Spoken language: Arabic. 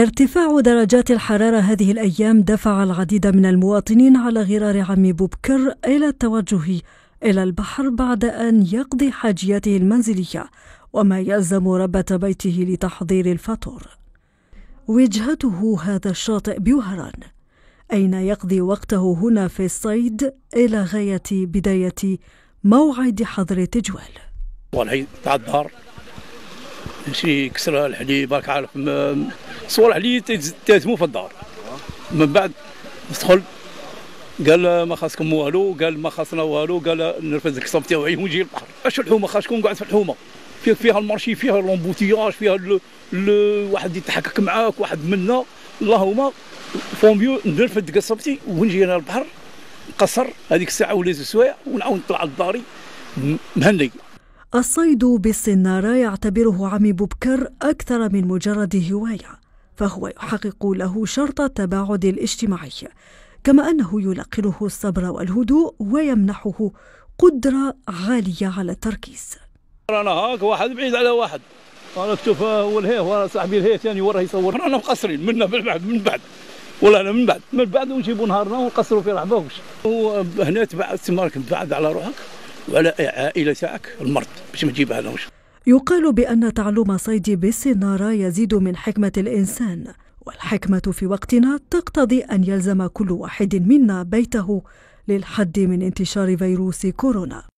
ارتفاع درجات الحرارة هذه الأيام دفع العديد من المواطنين على غرار عم بوبكر إلى التوجه إلى البحر بعد أن يقضي حاجياته المنزلية وما يلزم ربة بيته لتحضير الفطور. وجهته هذا الشاطئ بوهران، أين يقضي وقته هنا في الصيد إلى غاية بداية موعد حظر التجوال. مشي كسرها الحليب برك عارف صور عليا تهزمو في الدار من بعد دخل قال ما خاصكم والو قال ما خاصنا والو قال نرفد الكصاب تاعي ونجي البحر اش الحومه خاصكم قاعد في الحومه فيها فيها المارشي فيها لومبوتياج فيها ال... ال... واحد يتحكك معاك واحد منا اللهم فوميو نرفد قصبتي ونجي انا البحر قصر هذيك الساعه ولا زوج سوايع ونعاود نطلع لداري مهني الصيد بالصنارة يعتبره عمي بوبكر أكثر من مجرد هواية فهو يحقق له شرط التباعد الاجتماعي كما أنه يلقنه الصبر والهدوء ويمنحه قدرة عالية على التركيز أنا هاك واحد بعيد على واحد أنا تشوف والهيه وأنا صاحبي الهيه ثاني يعني وراه يصور رانا مقصرين منا من بعد من بعد والله من بعد من بعد ونجيبوا نهارنا ونقصروا في رحبه وهنا تبع تسمارك بعد على روحك ولا عائلتك المرض باش ما تجيبها لهمش يقال بأن تعلم صيد بالصنارة يزيد من حكمة الإنسان والحكمة في وقتنا تقتضي أن يلزم كل واحد منا بيته للحد من انتشار فيروس كورونا